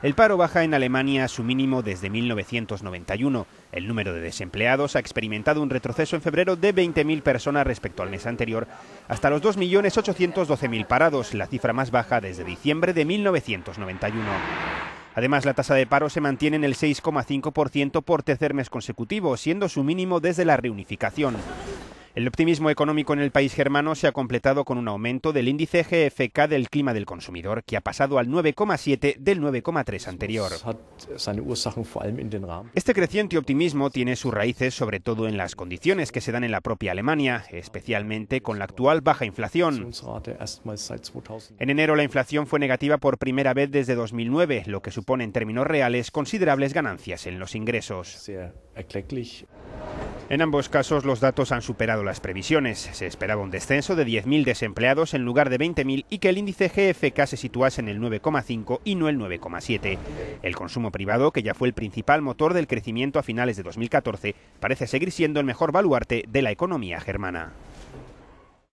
El paro baja en Alemania a su mínimo desde 1991. El número de desempleados ha experimentado un retroceso en febrero de 20.000 personas respecto al mes anterior, hasta los 2.812.000 parados, la cifra más baja desde diciembre de 1991. Además, la tasa de paro se mantiene en el 6,5% por tercer mes consecutivo, siendo su mínimo desde la reunificación. El optimismo económico en el país germano se ha completado con un aumento del índice GFK del clima del consumidor, que ha pasado al 9,7 del 9,3 anterior. Este creciente optimismo tiene sus raíces sobre todo en las condiciones que se dan en la propia Alemania, especialmente con la actual baja inflación. En enero la inflación fue negativa por primera vez desde 2009, lo que supone en términos reales considerables ganancias en los ingresos. En ambos casos los datos han superado las previsiones. Se esperaba un descenso de 10.000 desempleados en lugar de 20.000 y que el índice GFK se situase en el 9,5 y no el 9,7. El consumo privado, que ya fue el principal motor del crecimiento a finales de 2014, parece seguir siendo el mejor baluarte de la economía germana.